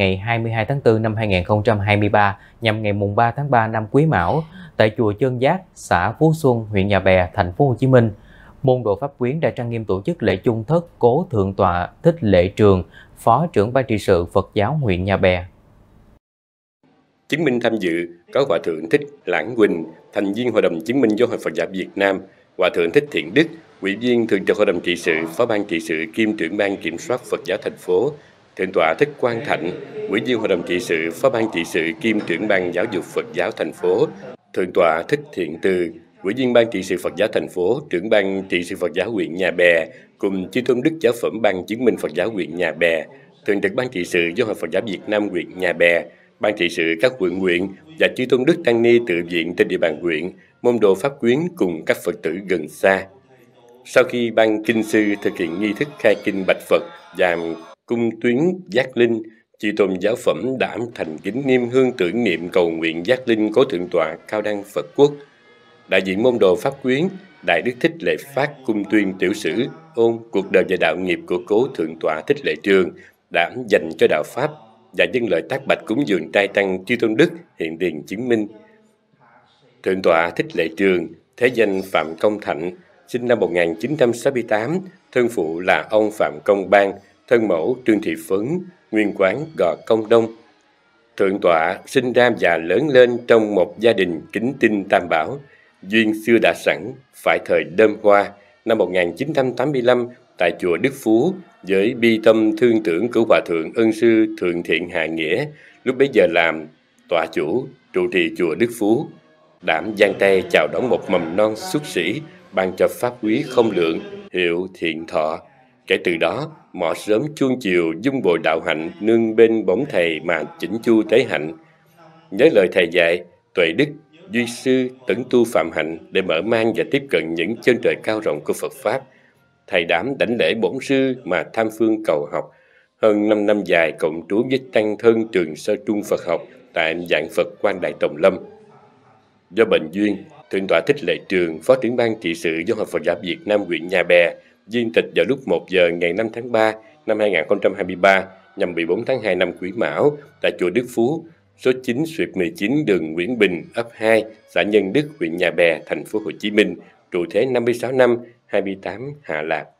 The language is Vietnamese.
ngày 22 tháng 4 năm 2023 nhằm ngày mùng 3 tháng 3 năm Quý Mão tại chùa Chơn Giác, xã Phú Xuân, huyện Nhà Bè, thành phố Hồ Chí Minh. Môn đồ Pháp Quyến đã trang nghiêm tổ chức lễ chung thất cố thượng tọa Thích lễ Trường, Phó trưởng Ban trị sự Phật giáo huyện Nhà Bè. Chứng minh tham dự có Hòa Thượng Thích Lãng Quỳnh, thành viên Hội đồng Chứng minh Giáo hội Phật giáo Việt Nam, Hòa Thượng Thích Thiện Đức, Ủy viên Thường trực Hội đồng Trị sự, Phó ban Trị sự kiêm trưởng ban kiểm soát Phật giáo thành phố, Thượng tọa Thích Quang Thạnh, Ủy viên Hội đồng trị sự, Phó ban trị sự kiêm trưởng ban giáo dục Phật giáo thành phố, Thượng tọa Thích Thiện Từ, Ủy viên Ban trị sự Phật giáo thành phố, trưởng ban trị sự Phật giáo huyện Nhà Bè, cùng chư tôn đức giáo phẩm ban chứng minh Phật giáo huyện Nhà Bè, thường trực ban trị sự Giáo hội Phật giáo Việt Nam huyện Nhà Bè, ban trị sự các quận huyện và chư tôn đức tăng ni tự viện trên địa bàn huyện, môn đồ pháp quyến cùng các Phật tử gần xa. Sau khi ban kinh sư thực hiện nghi thức khai kinh bạch Phật và cung tuyến giác linh, chư tôn giáo phẩm đảm thành kính niêm hương tưởng niệm cầu nguyện giác linh cố thượng tọa cao đăng Phật quốc. Đại diện môn đồ pháp quyến, Đại Đức Thích Lệ Phát cung tuyên tiểu sử, ôn cuộc đời và đạo nghiệp của cố thượng tọa Thích Lệ Trường đảm dành cho đạo Pháp và dân lời tác bạch cúng dường trai tăng chư tôn đức hiện tiền chứng minh. Thượng tọa Thích Lệ Trường, thế danh Phạm Công Thạnh, sinh năm 1968, thân phụ là ông Phạm Công Bang, thân mẫu Trương Thị Phấn, nguyên quán Gò Công Đông. Thượng tọa sinh ra và lớn lên trong một gia đình kính tinh tam bảo, duyên xưa đã sẵn, phải thời đơm hoa, năm 1985 tại chùa Đức Phú với bi tâm thương tưởng của Hòa Thượng Ân Sư Thượng Thiện Hạ Nghĩa, lúc bấy giờ làm tọa chủ, trụ trì chùa Đức Phú. Đảm giang tay chào đón một mầm non xuất sĩ, ban cho pháp quý không lượng, hiệu thiện thọ, Kể từ đó, mọ sớm chuông chiều dung bồi đạo hạnh nương bên bóng thầy mà chỉnh chu tế hạnh. Nhớ lời thầy dạy, tuệ đức, duy sư, tấn tu phạm hạnh để mở mang và tiếp cận những chân trời cao rộng của Phật Pháp. Thầy đảm đảnh lễ bổn sư mà tham phương cầu học. Hơn 5 năm dài cộng trú với tăng thân trường sơ trung Phật học tại dạng Phật quan Đại Tòng Lâm. Do bệnh duyên, Thượng tọa Thích Lệ Trường, Phó trưởng ban trị sự Giáo hội Phật giáo Việt Nam huyện Nhà Bè, diên tịch vào lúc 1 giờ ngày 5 tháng 3 năm 2023 nhằm 14 tháng 2 năm Quý Mão tại chùa Đức Phú, số 9 xuyệt 19 đường Nguyễn Bình, ấp 2, xã Nhân Đức, huyện Nhà Bè, thành phố Hồ Chí Minh, trụ thế 56 năm, 28 Hà Lạc.